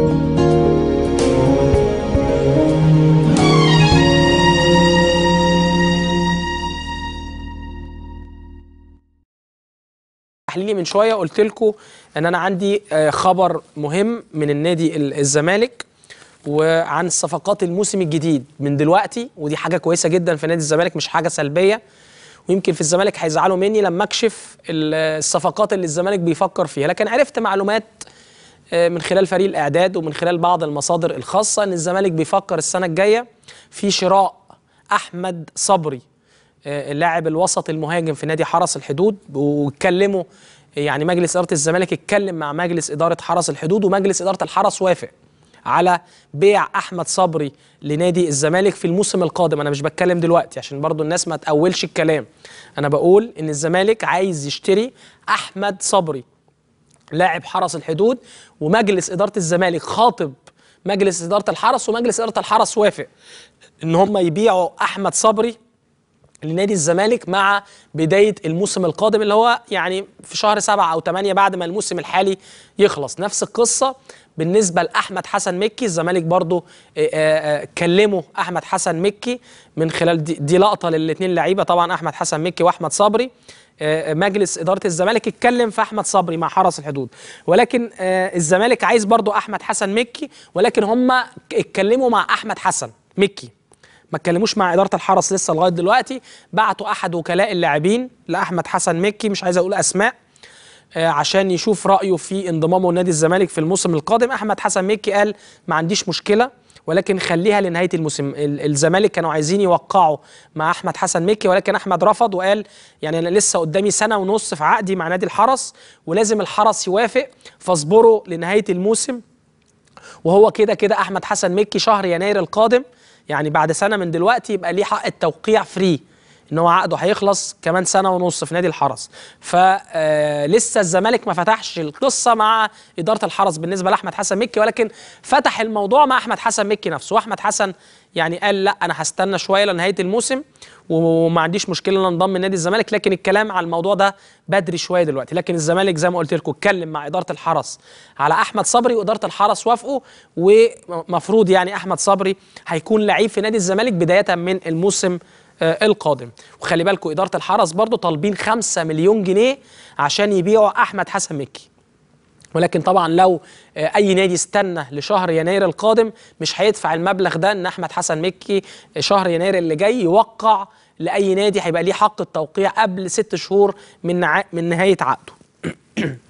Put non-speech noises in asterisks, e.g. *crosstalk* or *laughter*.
تحليلي من شويه قلت لكم ان انا عندي آه، خبر مهم من النادي الزمالك وعن صفقات الموسم الجديد من دلوقتي ودي حاجه كويسه جدا في نادي الزمالك مش حاجه سلبيه ويمكن في الزمالك هيزعلوا مني لما اكشف الصفقات اللي الزمالك بيفكر فيها لكن عرفت معلومات آه، من خلال فريق الاعداد ومن خلال بعض المصادر الخاصه ان الزمالك بيفكر السنه الجايه في شراء احمد صبري آه، اللاعب الوسط المهاجم في نادي حرس الحدود واتكلموا يعني مجلس اداره الزمالك اتكلم مع مجلس اداره حرس الحدود ومجلس اداره الحرس وافق على بيع احمد صبري لنادي الزمالك في الموسم القادم انا مش بتكلم دلوقتي عشان برضو الناس ما تاولش الكلام انا بقول ان الزمالك عايز يشتري احمد صبري لاعب حرس الحدود ومجلس اداره الزمالك خاطب مجلس اداره الحرس ومجلس اداره الحرس وافق ان هم يبيعوا احمد صبري لنادي الزمالك مع بدايه الموسم القادم اللي هو يعني في شهر سبعة او ثمانية بعد ما الموسم الحالي يخلص نفس القصه بالنسبه لاحمد حسن مكي الزمالك برضو آه، آه، آه، كلمه احمد حسن مكي من خلال دي, دي لقطه للاثنين لعيبه طبعا احمد حسن مكي واحمد صبري مجلس اداره الزمالك اتكلم في احمد صبري مع حرس الحدود ولكن الزمالك عايز برضو احمد حسن مكي ولكن هم اتكلموا مع احمد حسن مكي ما اتكلموش مع اداره الحرس لسه لغايه دلوقتي بعتوا احد وكلاء اللاعبين لاحمد حسن مكي مش عايز اقول اسماء آه، عشان يشوف رايه في انضمامه لنادي الزمالك في الموسم القادم احمد حسن مكي قال ما عنديش مشكله ولكن خليها لنهايه الموسم الزمالك كانوا عايزين يوقعوا مع احمد حسن مكي ولكن احمد رفض وقال يعني انا لسه قدامي سنه ونص في عقدي مع نادي الحرس ولازم الحرس يوافق فاصبروا لنهايه الموسم وهو كده كده احمد حسن مكي شهر يناير القادم يعني بعد سنه من دلوقتي يبقى ليه حق التوقيع فري ان هو عقده هيخلص كمان سنه ونص في نادي الحرس فلسه آه، الزمالك ما فتحش القصه مع اداره الحرس بالنسبه لاحمد حسن مكي ولكن فتح الموضوع مع احمد حسن مكي نفسه واحمد حسن يعني قال لا انا هستنى شويه لنهايه الموسم وما عنديش مشكله ان انضم لنادي الزمالك لكن الكلام على الموضوع ده بدري شويه دلوقتي لكن الزمالك زي ما قلت لكم اتكلم مع اداره الحرس على احمد صبري واداره الحرس وافقوا ومفروض يعني احمد صبري هيكون لعيب في نادي الزمالك بدايه من الموسم آه، القادم وخلي بالكم إدارة الحرس برضو طالبين 5 مليون جنيه عشان يبيعوا أحمد حسن مكي ولكن طبعا لو آه، اي نادي استنى لشهر يناير القادم مش هيدفع المبلغ ده ان احمد حسن مكي شهر يناير اللي جاي يوقع لاي نادي هيبقى ليه حق التوقيع قبل ست شهور من من نهايه عقده *clears throat*